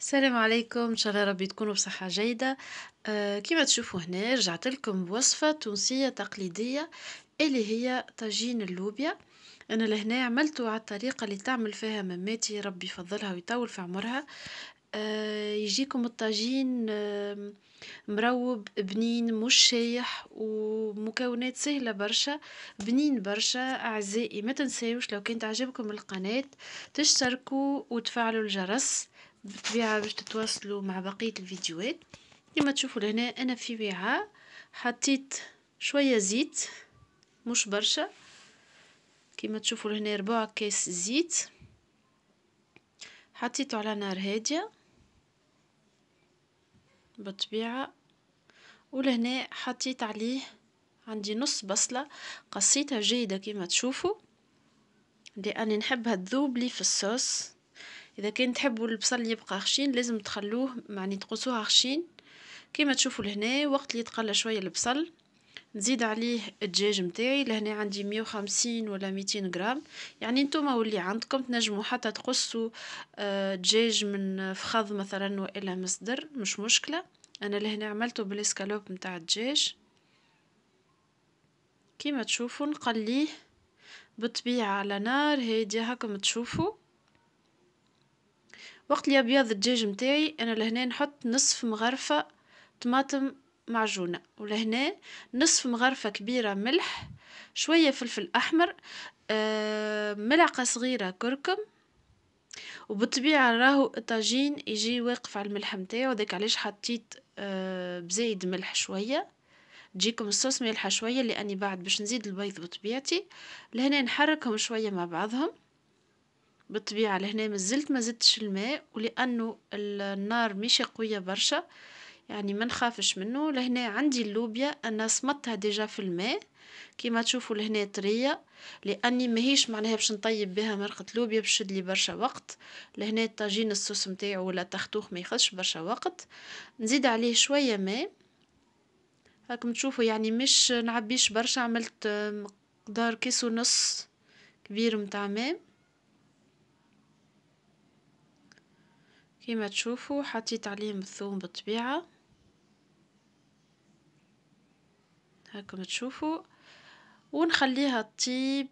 السلام عليكم ان شاء الله ربي تكونوا بصحه جيده آه كما تشوفوا هنا رجعت لكم بوصفه تونسيه تقليديه اللي هي طاجين اللوبيا انا لهنا عملته على الطريقه اللي تعمل فيها مماتي ربي يفضلها ويطول في عمرها آه يجيكم الطاجين آه مروب بنين مش شايح ومكونات سهلة برشا بنين برشا أعزائي ما تنساوش لو كنت عجبكم القناة تشتركوا وتفعلوا الجرس بالطبيعة باش تتواصلوا مع بقية الفيديوهات كما تشوفوا لهنا انا في وعاء حطيت شوية زيت مش برشا كما تشوفوا لهنا ربع كاس زيت حطيته على نار هادية بالطبيعة ولهنا حطيت عليه عندي نص بصلة قصيتها جيدة كما تشوفوا لأني نحبها تذوب لي في الصوص اذا كان تحبوا البصل يبقى خشين لازم تخلوه يعني تقصوه خشين كما تشوفوا لهنا وقت اللي يتقلى شويه البصل نزيد عليه الدجاج متاعي لهنا عندي 150 ولا 200 غرام يعني نتوما واللي عندكم تنجموا حتى تقصوا آه، دجاج من فخذ مثلا والا مصدر مش مشكله انا لهنا عملته بالاسكالوب متاع الدجاج كيما تشوفوا نقليه بالطبيعه على نار هاديه هاكم تشوفوا وقت لي أبيض الدجاج متاعي أنا لهنا نحط نصف مغرفة طماطم معجونة ولهنا نصف مغرفة كبيرة ملح شوية فلفل أحمر آه، ملعقة صغيرة كركم وبالطبيعة راهو الطاجين يجي واقف على الملح متاعو هذاك علاش حطيت آه، بزايد ملح شوية تجيكم الصوص مالحة شوية لأني بعد باش نزيد البيض بطبيعتي لهنا نحركهم شوية مع بعضهم بالطبيعة لهنا مازلت ما زدتش الماء ولأنه النار مش قوية برشا يعني ما نخافش منه لهنا عندي اللوبيا انا صمتها ديجا في الماء كيما تشوفوا لهنا طريه لاني ماهيش معناها باش نطيب بها مرقه لوبيا باش لي برشا وقت لهنا الطاجين الصوص نتاعو ولا تختوخ ما ياخذش برشا وقت نزيد عليه شويه ماء راكم تشوفوا يعني مش نعبيش برشا عملت مقدار كيس ونص كبير متاع ماء كيما تشوفوا حطيت عليهم الثوم بالطبيعة هاكم تشوفوا ونخليها تطيب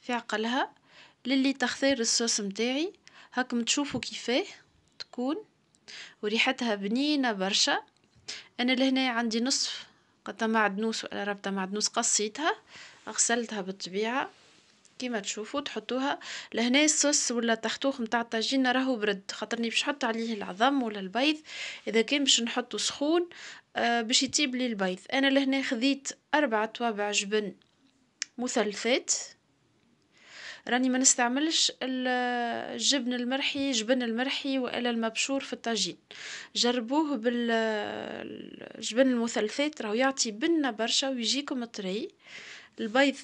في عقلها للي تخثير الصوص متاعي هاكم تشوفوا كيفاه تكون وريحتها بنينة برشا انا لهنا عندي نصف قطع معدنوس ولا ربطة معدنوس قصيتها غسلتها بالطبيعة كيما تشوفوا تحطوها لهنا الصوص ولا التختوخ نتاع الطاجين راهو برد خاطرني باش نحط عليه العظم ولا البيض اذا كان باش نحطه سخون آه باش يطيب لي البيض انا لهنا خذيت اربع طوابع جبن مثلثات راني ما نستعملش الجبن المرحي جبن المرحي والا المبشور في الطاجين جربوه بالجبن المثلثات راهو يعطي بنه برشا ويجيكم طري البيض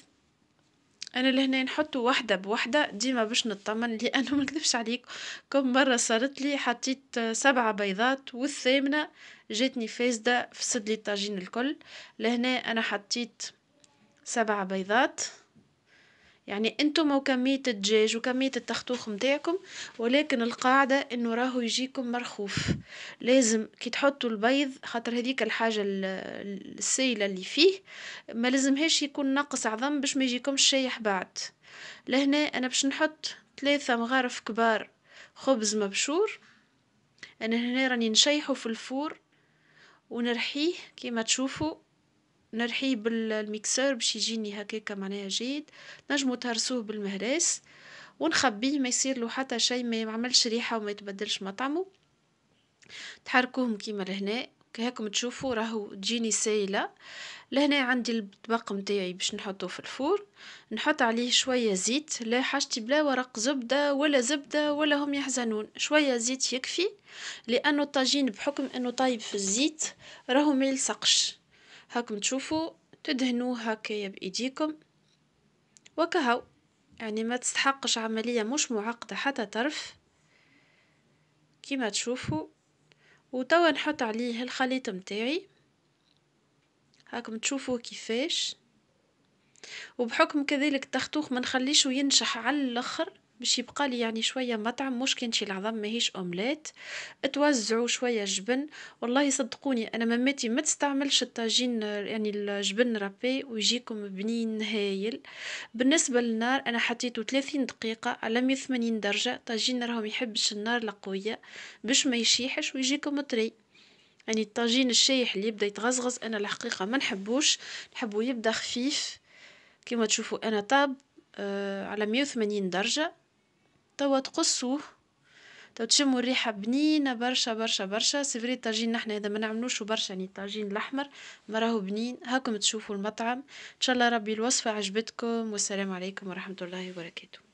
انا لهنا نحطوا وحده بوحده ديما باش نطمن لانه ما نكذبش عليك كم مره صارت لي حطيت سبعه بيضات والثامنه جاتني فاسده فسد لي الطاجين الكل لهنا انا حطيت سبعه بيضات يعني انتم وكمية الدجاج وكمية التختوخ متاعكم ولكن القاعدة انه راهو يجيكم مرخوف لازم كي تحطوا البيض خاطر هذيك الحاجة السائلة اللي فيه ما لازمهاش يكون ناقص عظم باش ما يجيكمش شايح بعد لهنا انا باش نحط ثلاثة مغارف كبار خبز مبشور انا هنا راني نشيحه في الفور ونرحيه كيما تشوفوا نرحيه بالميكسر باش يجيني هكاكا معناها جيد نجمو تهرسوه بالمهراس ونخبيه ما يصير له حتى شيء ما يعملش ريحه وما يتبدلش مطعمه تحركوهم كيما لهنا هاكم تشوفوا راهو تجيني سايله لهنا عندي الطبق متاعي باش نحطه في الفور نحط عليه شويه زيت لا حاجتي بلا ورق زبده ولا زبده ولا هم يحزنون شويه زيت يكفي لانه الطاجين بحكم انه طايب في الزيت راهو ما يلصقش هاكم تشوفوا تدهنوه هكايا بإيديكم وكهو يعني ما تستحقش عملية مش معقدة حتى طرف كيما تشوفوا وتوا نحط عليه الخليط متاعي هاكم تشوفوا كيفاش وبحكم كذلك التختوخ ما نخليش ينشح على الاخر باش يبقى لي يعني شويه مطعم مش كان شي العظم ماهيش اومليت توزعوا شويه جبن والله صدقوني انا مامتي ما تستعملش الطاجين يعني الجبن رابي ويجيكم بنين هايل بالنسبه للنار انا حطيته 30 دقيقه على 180 درجه طاجين راهو يحبش النار القويه باش ما يشيحش ويجيكم طري يعني الطاجين الشايح اللي يبدا يتغزغز انا الحقيقه ما نحبوش نحبو يبدا خفيف كما تشوفوا انا طاب آه، على 180 درجه توا تقصوه تو تشموا الريحة بنينة برشا برشا برشا سيفري الطاجين نحنا هذا ما نعملوش برشا يعني الطاجين الأحمر ما راهو بنين هاكم تشوفوا المطعم إن شاء الله ربي الوصفة عجبتكم والسلام عليكم ورحمة الله وبركاته